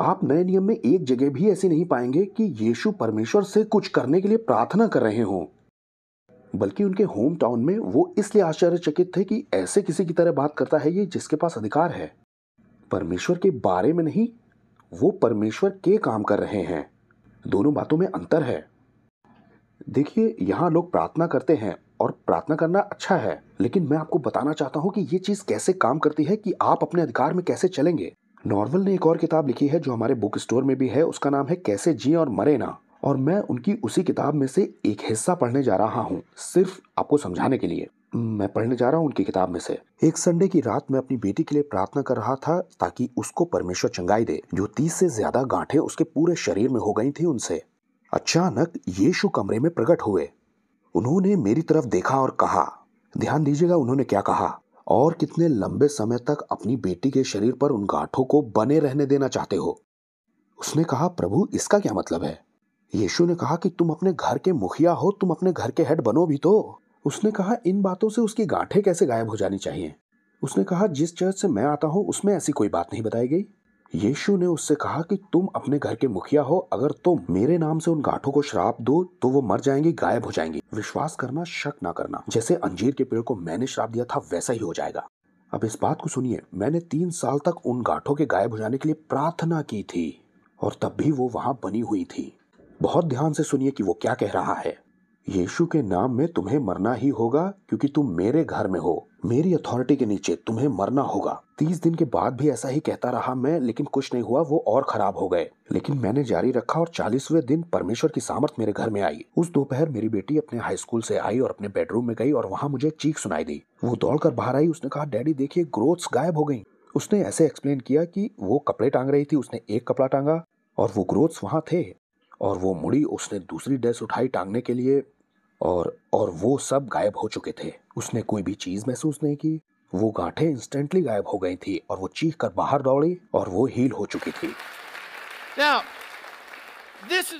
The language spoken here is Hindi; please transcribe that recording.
आप नए नियम में एक जगह भी ऐसे नहीं पाएंगे कि यीशु परमेश्वर से कुछ करने के लिए प्रार्थना कर रहे हों बल्कि उनके होम टाउन में वो इसलिए आश्चर्यचकित थे कि ऐसे किसी की तरह बात करता है ये जिसके पास अधिकार है परमेश्वर के बारे में नहीं वो परमेश्वर के काम कर रहे हैं दोनों बातों में अंतर है देखिए यहां लोग प्रार्थना करते हैं और प्रार्थना करना अच्छा है लेकिन मैं आपको बताना चाहता हूं कि ये चीज़ कैसे काम करती है कि आप अपने अधिकार में कैसे चलेंगे नॉर्वल ने एक और किताब लिखी है जो हमारे बुक स्टोर में भी है उसका नाम है कैसे जी और मरे ना और मैं उनकी उसी किताब में से एक हिस्सा पढ़ने जा रहा हूँ सिर्फ आपको समझाने के लिए मैं पढ़ने जा रहा हूँ उनकी किताब में से एक संडे की रात मैं अपनी बेटी के लिए प्रार्थना कर रहा था ताकि उसको परमेश्वर चंगाई दे जो तीस से ज्यादा गांठें उसके पूरे शरीर में हो गई थी उनसे अचानक यीशु कमरे में प्रकट हुए उन्होंने मेरी तरफ देखा और कहा ध्यान दीजिएगा उन्होंने क्या कहा और कितने लंबे समय तक अपनी बेटी के शरीर पर उन गांठों को बने रहने देना चाहते हो उसने कहा प्रभु इसका क्या मतलब है यीशु ने कहा कि तुम अपने घर के मुखिया हो तुम अपने घर के हेड बनो भी तो उसने कहा इन बातों से उसकी गांठें कैसे गायब हो जानी चाहिए उसने कहा जिस चर्च से मैं आता हूं उसमें ऐसी कोई बात नहीं बताई गई यीशु ने उससे कहा कि तुम अपने घर के मुखिया हो अगर तुम मेरे नाम से उन गांठों को श्राप दो तो वो मर जाएंगी गायब हो जाएंगी विश्वास करना शक ना करना जैसे अंजीर के पेड़ को मैंने श्राप दिया था वैसा ही हो जाएगा अब इस बात को सुनिए मैंने तीन साल तक उन गांठों के गायब हो जाने के लिए प्रार्थना की थी और तब भी वो वहां बनी हुई थी बहुत ध्यान से सुनिए कि वो क्या कह रहा है यीशु के नाम में तुम्हें मरना ही होगा क्योंकि तुम मेरे घर में हो मेरी अथॉरिटी के नीचे तुम्हें मरना होगा तीस दिन के बाद भी ऐसा ही कहता रहा मैं लेकिन कुछ नहीं हुआ वो और खराब हो गए लेकिन मैंने जारी रखा और चालीसवे दिन परमेश्वर की सामर्थ मेरे घर में आई उस दोपहर मेरी बेटी अपने हाई स्कूल से आई और अपने बेडरूम में गई और वहाँ मुझे चीख सुनाई दी वो दौड़कर बाहर आई उसने कहा डैडी देखिए ग्रोथ गायब हो गई उसने ऐसे एक्सप्लेन किया कि वो कपड़े टांग रही थी उसने एक कपड़ा टांगा और वो ग्रोथ्स वहाँ थे और वो मुड़ी उसने दूसरी ड्रेस उठाई टांगने के लिए और और वो सब गायब हो चुके थे उसने कोई भी चीज महसूस नहीं की वो गांठे इंस्टेंटली गायब हो गई थी और वो चीख कर बाहर दौड़ी और वो हील हो चुकी थी Now, this is